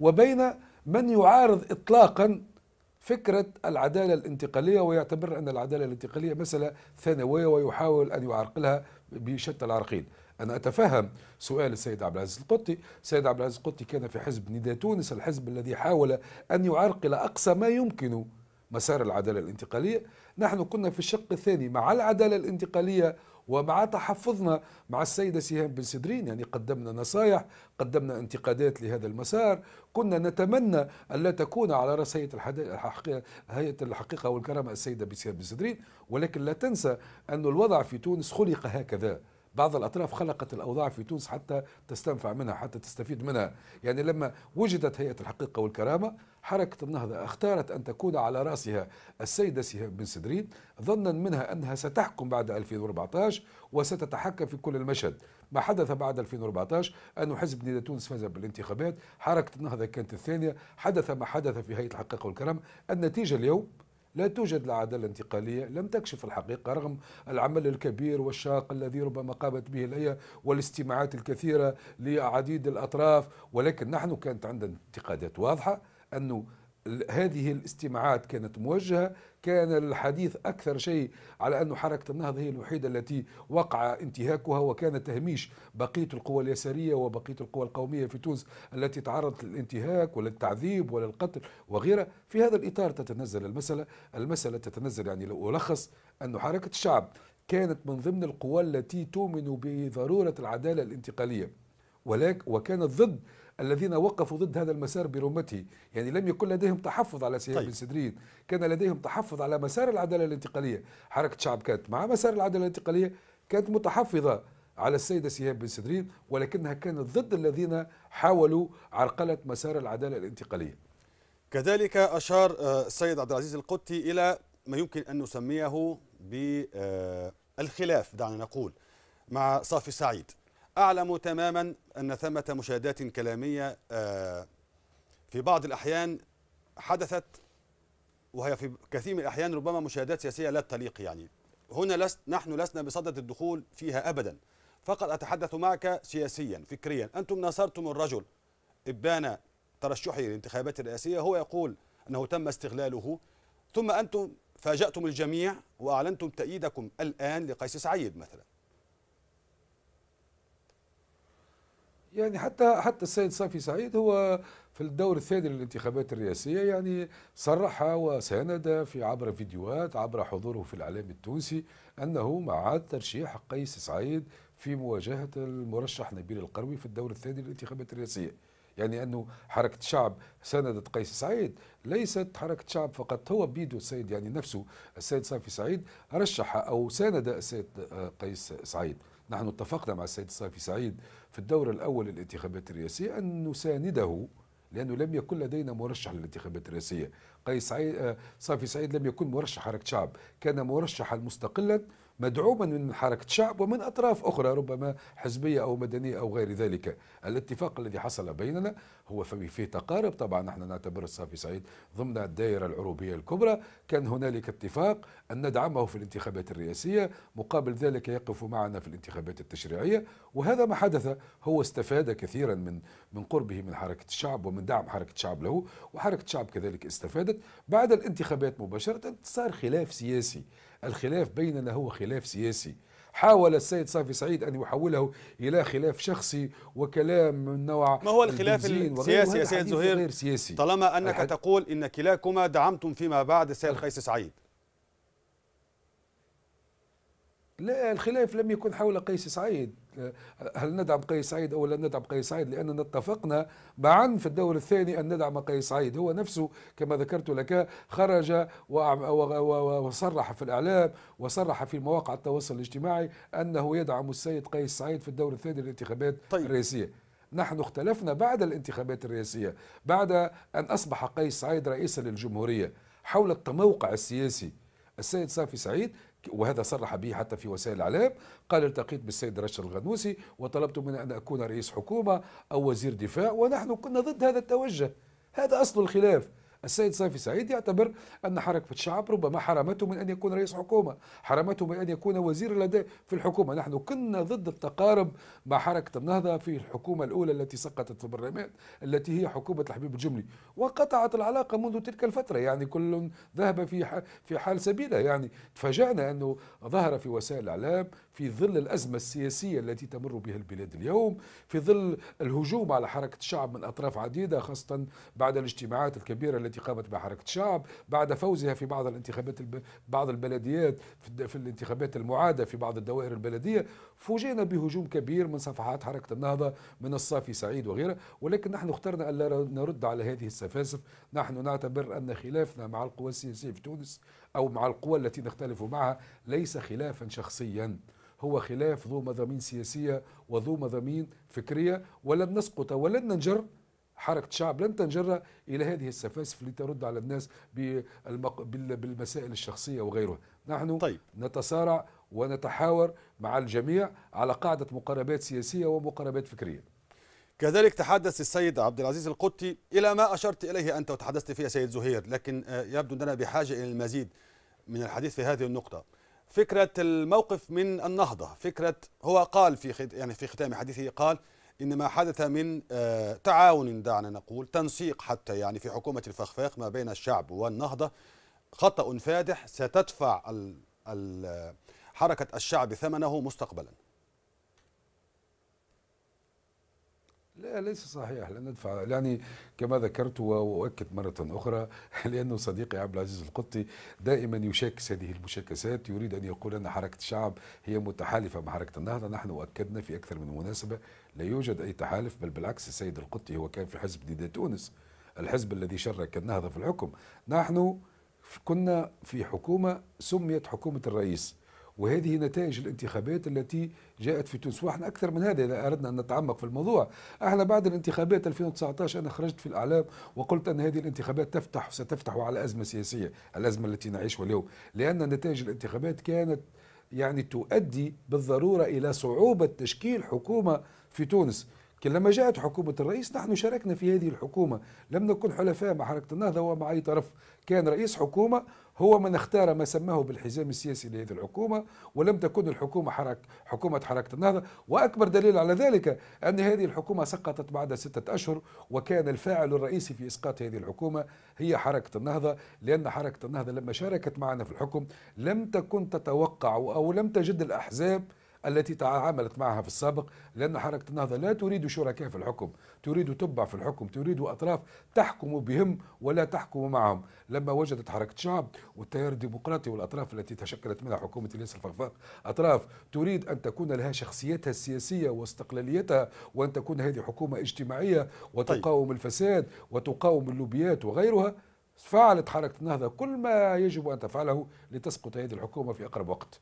وبين من يعارض إطلاقا فكرة العدالة الانتقالية ويعتبر أن العدالة الانتقالية مسألة ثانوية ويحاول أن يعرقلها بشتى العراقيل أنا أتفهم سؤال السيد عبد العزيز القطي السيد عبد العزيز القطي كان في حزب نداء تونس الحزب الذي حاول أن يعرقل أقصى ما يمكن مسار العدالة الانتقالية نحن كنا في الشق الثاني مع العدالة الانتقالية ومع تحفظنا مع السيدة سهام بن سدرين يعني قدمنا نصايح قدمنا انتقادات لهذا المسار كنا نتمنى ألا تكون على رأس هيئة الحقيقة, الحقيقة والكرامة السيدة سهام بن سدرين ولكن لا تنسى أن الوضع في تونس خلق هكذا بعض الأطراف خلقت الأوضاع في تونس حتى تستنفع منها حتى تستفيد منها يعني لما وجدت هيئة الحقيقة والكرامة حركة النهضة اختارت أن تكون على رأسها السيدة سهام بن سدرين ظنا منها أنها ستحكم بعد 2014 وستتحكم في كل المشهد ما حدث بعد 2014 أن حزب نيدا تونس فاز بالانتخابات حركة النهضة كانت الثانية حدث ما حدث في هيئة الحقيقة والكرامة النتيجة اليوم لا توجد العدالة الانتقالية لم تكشف الحقيقة رغم العمل الكبير والشاق الذي ربما قامت به الأية والاستماعات الكثيرة لعديد الأطراف ولكن نحن كانت عندنا انتقادات واضحة أنه هذه الاستماعات كانت موجهة كان الحديث أكثر شيء على انه حركة النهضة هي الوحيدة التي وقع انتهاكها وكان تهميش بقية القوى اليسارية وبقية القوى القومية في تونس التي تعرضت للانتهاك وللتعذيب وللقتل وغيرها في هذا الإطار تتنزل المسألة المسألة تتنزل يعني لو ألخص أن حركة الشعب كانت من ضمن القوى التي تؤمن بضرورة العدالة الانتقالية ولكن وكانت ضد الذين وقفوا ضد هذا المسار برمته يعني لم يكن لديهم تحفظ على سيد طيب. بن سدرين كان لديهم تحفظ على مسار العدالة الانتقالية حركة شعب كانت مع مسار العدالة الانتقالية كانت متحفظة على السيدة سيهاب بن سدرين ولكنها كانت ضد الذين حاولوا عرقلة مسار العدالة الانتقالية كذلك أشار آه، السيد عبد العزيز القطي إلى ما يمكن أن نسميه بالخلاف دعنا نقول مع صافي سعيد أعلم تماما أن ثمة مشاهدات كلامية آه، في بعض الأحيان حدثت وهي في كثير من الأحيان ربما مشاهدات سياسية لا تليق يعني هنا لست نحن لسنا بصدد الدخول فيها أبدا فقط أتحدث معك سياسيا فكريا أنتم ناصرتم الرجل إبان ترشحه للانتخابات الرئاسية هو يقول أنه تم استغلاله ثم أنتم فاجأتم الجميع وأعلنتم تأييدكم الآن لقيس سعيد مثلا يعني حتى حتى السيد صافي سعيد هو في الدور الثاني للانتخابات الرئاسية يعني صرح وساند في عبر فيديوهات عبر حضوره في الإعلام التونسي أنه مع ترشيح قيس سعيد في مواجهة المرشح نبيل القروي في الدور الثاني للانتخابات الرئاسية يعني أنه حركة شعب ساندت قيس سعيد ليست حركة شعب فقط هو بيدو السيد يعني نفسه السيد صافي سعيد رشح أو ساند السيد قيس سعيد نحن اتفقنا مع السيد صافي سعيد في الدور الأول للانتخابات الرئاسية أن نسانده لأنه لم يكن لدينا مرشح للانتخابات الرئاسية قيس آه، صافي سعيد لم يكن مرشح حركة شعب كان مرشحا مستقلا مدعوما من حركة شعب ومن أطراف أخرى ربما حزبية أو مدنية أو غير ذلك الاتفاق الذي حصل بيننا هو في تقارب طبعا نحن نعتبر الصافي سعيد ضمن الدائرة العروبية الكبرى كان هنالك اتفاق أن ندعمه في الانتخابات الرئاسية مقابل ذلك يقف معنا في الانتخابات التشريعية وهذا ما حدث هو استفاد كثيرا من من قربه من حركة الشعب ومن دعم حركة الشعب له وحركة الشعب كذلك استفادت بعد الانتخابات مباشرة صار خلاف سياسي الخلاف بيننا هو خلاف سياسي حاول السيد صافي سعيد أن يحوله إلى خلاف شخصي وكلام من نوع ما هو الخلاف السياسي يا سيد زهير سياسي طالما أنك الحد... تقول إن كلاكما دعمتم فيما بعد السيد أه. قيس سعيد لا الخلاف لم يكن حول قيس سعيد آه، هل ندعم قيس سعيد او لا ندعم قيس سعيد لاننا اتفقنا معا في الدور الثاني ان ندعم قيس سعيد هو نفسه كما ذكرت لك خرج وصرح في الاعلام وصرح في مواقع التواصل الاجتماعي انه يدعم السيد قيس سعيد في الدور الثاني للانتخابات طيب. الرئاسيه نحن اختلفنا بعد الانتخابات الرئاسيه بعد ان اصبح قيس سعيد رئيسا للجمهوريه حول التموقع السياسي السيد صافي سعيد وهذا صرح به حتى في وسائل الإعلام قال التقيت بالسيد رشد الغنوسي وطلبت منه أن أكون رئيس حكومة أو وزير دفاع ونحن كنا ضد هذا التوجه هذا أصل الخلاف السيد صافي سعيد يعتبر أن حركة الشعب ربما حرمته من أن يكون رئيس حكومة حرمته من أن يكون وزير لديه في الحكومة نحن كنا ضد التقارب مع حركة النهضة في الحكومة الأولى التي سقطت في البرلمان التي هي حكومة الحبيب الجملي وقطعت العلاقة منذ تلك الفترة يعني كل ذهب في في حال سبيله يعني تفاجأنا أنه ظهر في وسائل الإعلام في ظل الأزمة السياسية التي تمر بها البلاد اليوم في ظل الهجوم على حركة الشعب من أطراف عديدة خاصة بعد الاجتماعات الكبيرة التي قامت بها حركه الشعب بعد فوزها في بعض الانتخابات الب... بعض البلديات في, في الانتخابات المعاده في بعض الدوائر البلديه فوجئنا بهجوم كبير من صفحات حركه النهضه من الصافي سعيد وغيره ولكن نحن اخترنا الا نرد على هذه السفاسف نحن نعتبر ان خلافنا مع القوى السياسيه في تونس او مع القوى التي نختلف معها ليس خلافا شخصيا هو خلاف ذو مضامين سياسيه وذو مضامين فكريه ولن نسقط ولن ننجر حركة شعب لن تنجر إلى هذه السفاسف لترد على الناس بالمق... بالمسائل الشخصية وغيرها نحن طيب. نتصارع ونتحاور مع الجميع على قاعدة مقاربات سياسية ومقاربات فكرية كذلك تحدث السيد عبد العزيز القطي إلى ما أشرت إليه أنت وتحدثت فيه سيد زهير لكن آه، يبدو أننا بحاجة إلى المزيد من الحديث في هذه النقطة فكرة الموقف من النهضة فكرة هو قال في يعني في ختام حديثه قال إن ما حدث من آه، تعاون دعنا نقول تنسيق حتى يعني في حكومة الفخفاخ ما بين الشعب والنهضة خطأ فادح ستدفع حركة الشعب ثمنه مستقبلاً لا ليس صحيح لن ندفع يعني كما ذكرت واؤكد مره اخرى لانه صديقي عبد العزيز القطي دائما يشاكس هذه المشاكسات يريد ان يقول ان حركه الشعب هي متحالفه مع حركه النهضه نحن اكدنا في اكثر من مناسبه لا يوجد اي تحالف بل بالعكس السيد القطي هو كان في حزب ديدا تونس الحزب الذي شرك النهضه في الحكم نحن كنا في حكومه سميت حكومه الرئيس وهذه نتائج الانتخابات التي جاءت في تونس واحنا اكثر من هذا اذا اردنا ان نتعمق في الموضوع احنا بعد الانتخابات 2019 انا خرجت في الاعلام وقلت ان هذه الانتخابات تفتح ستفتح على ازمه سياسيه الازمه التي نعيشها اليوم لان نتائج الانتخابات كانت يعني تؤدي بالضروره الى صعوبه تشكيل حكومه في تونس لما جاءت حكومة الرئيس نحن شاركنا في هذه الحكومة لم نكن حلفاء مع حركة النهضة ومع أي طرف كان رئيس حكومة هو من اختار ما سماه بالحزام السياسي لهذه الحكومة ولم تكن الحكومة حرك حكومة حركة النهضة وأكبر دليل على ذلك أن هذه الحكومة سقطت بعد ستة أشهر وكان الفاعل الرئيسي في إسقاط هذه الحكومة هي حركة النهضة لأن حركة النهضة لما شاركت معنا في الحكم لم تكن تتوقع أو لم تجد الأحزاب التي تعاملت معها في السابق لأن حركة النهضة لا تريد شركاء في الحكم تريد تبع في الحكم تريد أطراف تحكم بهم ولا تحكم معهم لما وجدت حركة شعب والتيار الديمقراطي والأطراف التي تشكلت منها حكومة الياس الفخفاق أطراف تريد أن تكون لها شخصيتها السياسية واستقلاليتها وأن تكون هذه حكومة اجتماعية وتقاوم الفساد وتقاوم اللوبيات وغيرها فعلت حركة النهضة كل ما يجب أن تفعله لتسقط هذه الحكومة في أقرب وقت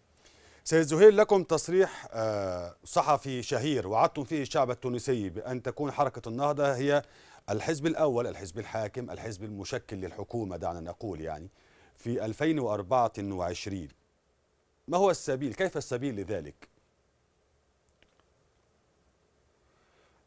سيد زهير لكم تصريح آه، صحفي شهير وعدتم فيه الشعب التونسي بأن تكون حركة النهضة هي الحزب الأول الحزب الحاكم الحزب المشكل للحكومة دعنا نقول يعني في 2024 ما هو السبيل كيف السبيل لذلك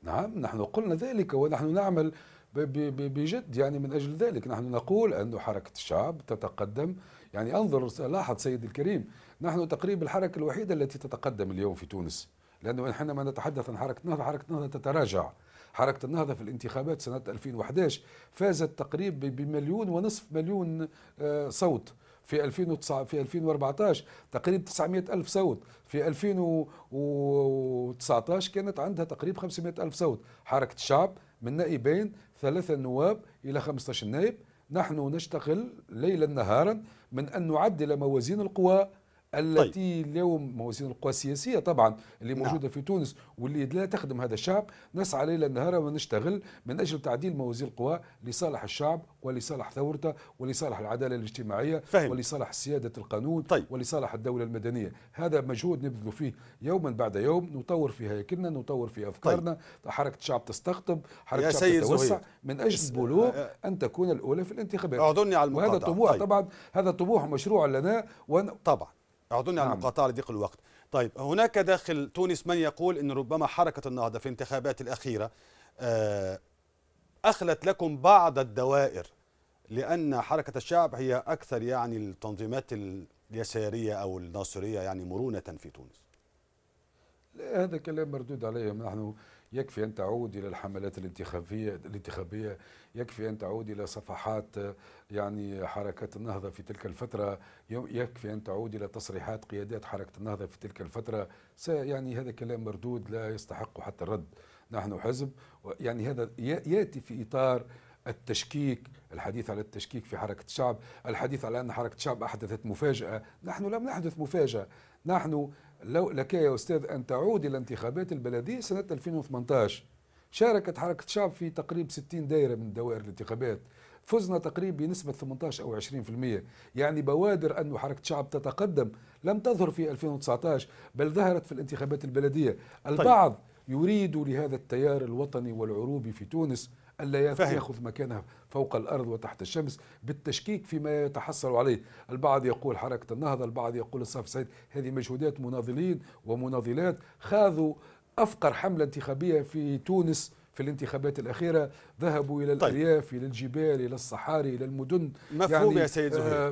نعم نحن قلنا ذلك ونحن نعمل بجد يعني من أجل ذلك نحن نقول أن حركة الشعب تتقدم يعني أنظر لاحظ سيد الكريم نحن تقريبا الحركة الوحيدة التي تتقدم اليوم في تونس لأنه حينما نتحدث عن حركة النهضة حركة النهضة تتراجع حركة النهضة في الانتخابات سنة 2011 فازت تقريبا بمليون ونصف مليون آه، صوت في 2009 في 2014 تقريبا 900 ألف صوت في 2019 كانت عندها تقريبا 500 ألف صوت حركة الشعب من نائبين ثلاثة نواب إلى 15 نائب نحن نشتغل ليلا نهارا من أن نعدل موازين القوى طيب. التي طيب. اليوم موازين القوى السياسية طبعا اللي نعم. موجودة نعم. في تونس واللي لا تخدم هذا الشعب نسعى ليلا نهارا ونشتغل من أجل تعديل موازين القوى لصالح الشعب ولصالح ثورته ولصالح العدالة الاجتماعية فهم. ولصالح سيادة القانون طيب. ولصالح الدولة المدنية هذا مجهود نبذل فيه يوما بعد يوم نطور في هياكلنا نطور في أفكارنا طيب. حركة الشعب تستقطب حركة الشعب تتوسع زهير. من أجل بلوغ آه، آه. أن تكون الأولى في الانتخابات على وهذا طموح طيب. طبعا هذا طموح مشروع لنا ون... طبعا اعذرني على نعم. المقاطعه لضيق الوقت طيب هناك داخل تونس من يقول ان ربما حركه النهضه في الانتخابات الاخيره آه، اخلت لكم بعض الدوائر لان حركه الشعب هي اكثر يعني التنظيمات اليساريه او الناصريه يعني مرونه في تونس لا هذا كلام مردود عليه نحن يكفي أن تعود إلى الحملات الانتخابية, الانتخابية يكفي أن تعود إلى صفحات يعني حركة النهضة في تلك الفترة يكفي أن تعود إلى تصريحات قيادات حركة النهضة في تلك الفترة يعني هذا كلام مردود لا يستحق حتى الرد نحن حزب يعني هذا يأتي في إطار التشكيك الحديث على التشكيك في حركة الشعب الحديث على أن حركة الشعب أحدثت مفاجأة نحن لم نحدث مفاجأة نحن لو لك يا أستاذ أن تعود إلى انتخابات البلدية سنة 2018 شاركت حركة شعب في تقريب 60 دائرة من دوائر الانتخابات فزنا تقريبا بنسبة 18 أو 20% يعني بوادر أن حركة شعب تتقدم لم تظهر في 2019 بل ظهرت في الانتخابات البلدية طيب. البعض طيب. يريد لهذا التيار الوطني والعروبي في تونس ألا يأخذ مكانها فوق الأرض وتحت الشمس بالتشكيك فيما يتحصل عليه البعض يقول حركة النهضة البعض يقول الصف السعيد هذه مجهودات مناضلين ومناضلات خاضوا أفقر حملة انتخابية في تونس في الانتخابات الأخيرة ذهبوا إلى طيب. الأرياف إلى الجبال إلى الصحاري إلى المدن مفهوم يعني يا سيد زهير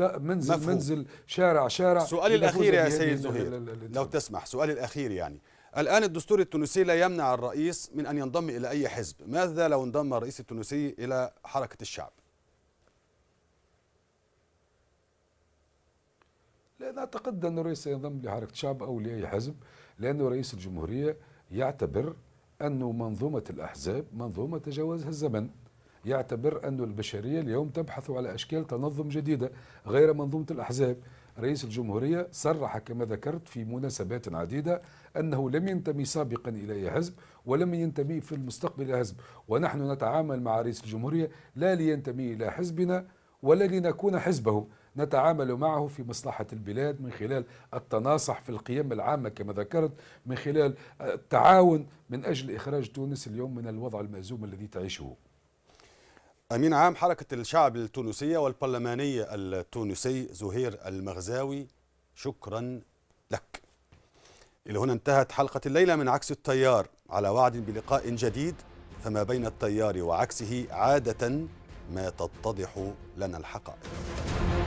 آه منزل مفهوم. منزل شارع شارع سؤالي الأخير يا سيد زهير لو تسمح سؤالي الأخير يعني الآن الدستور التونسي لا يمنع الرئيس من أن ينضم إلى أي حزب ماذا لو انضم الرئيس التونسي إلى حركة الشعب لا أعتقد أن الرئيس ينضم لحركة الشعب أو لأي حزب لأنه رئيس الجمهورية يعتبر أن منظومة الأحزاب منظومة تجاوزها الزمن يعتبر أن البشرية اليوم تبحث على أشكال تنظم جديدة غير منظومة الأحزاب رئيس الجمهورية صرح كما ذكرت في مناسبات عديدة أنه لم ينتمي سابقا إلى أي حزب ولم ينتمي في المستقبل إلى حزب ونحن نتعامل مع رئيس الجمهورية لا لينتمي إلى حزبنا ولا لنكون حزبه نتعامل معه في مصلحة البلاد من خلال التناصح في القيم العامة كما ذكرت من خلال التعاون من أجل إخراج تونس اليوم من الوضع المأزوم الذي تعيشه أمين عام حركة الشعب التونسية والبرلمانية التونسي زهير المغزاوي شكرا لك إلى هنا انتهت حلقة الليلة من عكس التيار على وعد بلقاء جديد فما بين التيار وعكسه عادة ما تتضح لنا الحقائق